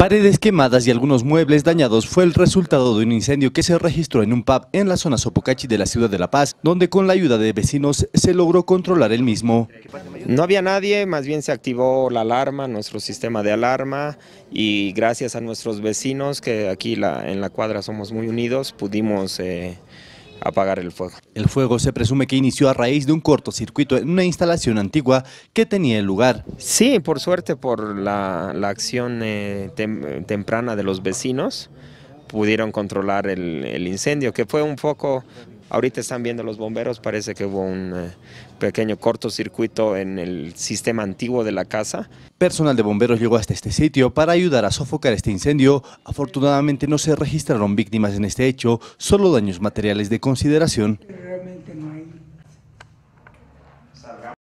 Paredes quemadas y algunos muebles dañados fue el resultado de un incendio que se registró en un pub en la zona Sopocachi de la ciudad de La Paz, donde con la ayuda de vecinos se logró controlar el mismo. No había nadie, más bien se activó la alarma, nuestro sistema de alarma y gracias a nuestros vecinos que aquí en la cuadra somos muy unidos pudimos... Eh, apagar el fuego. El fuego se presume que inició a raíz de un cortocircuito en una instalación antigua que tenía el lugar. Sí, por suerte, por la, la acción eh, temprana de los vecinos, pudieron controlar el, incendio, que fue un foco Ahorita están viendo los bomberos, parece que hubo un eh, pequeño cortocircuito en el sistema antiguo de la casa. Personal de bomberos llegó hasta este sitio para ayudar a sofocar este incendio. Afortunadamente no se registraron víctimas en este hecho, solo daños materiales de consideración.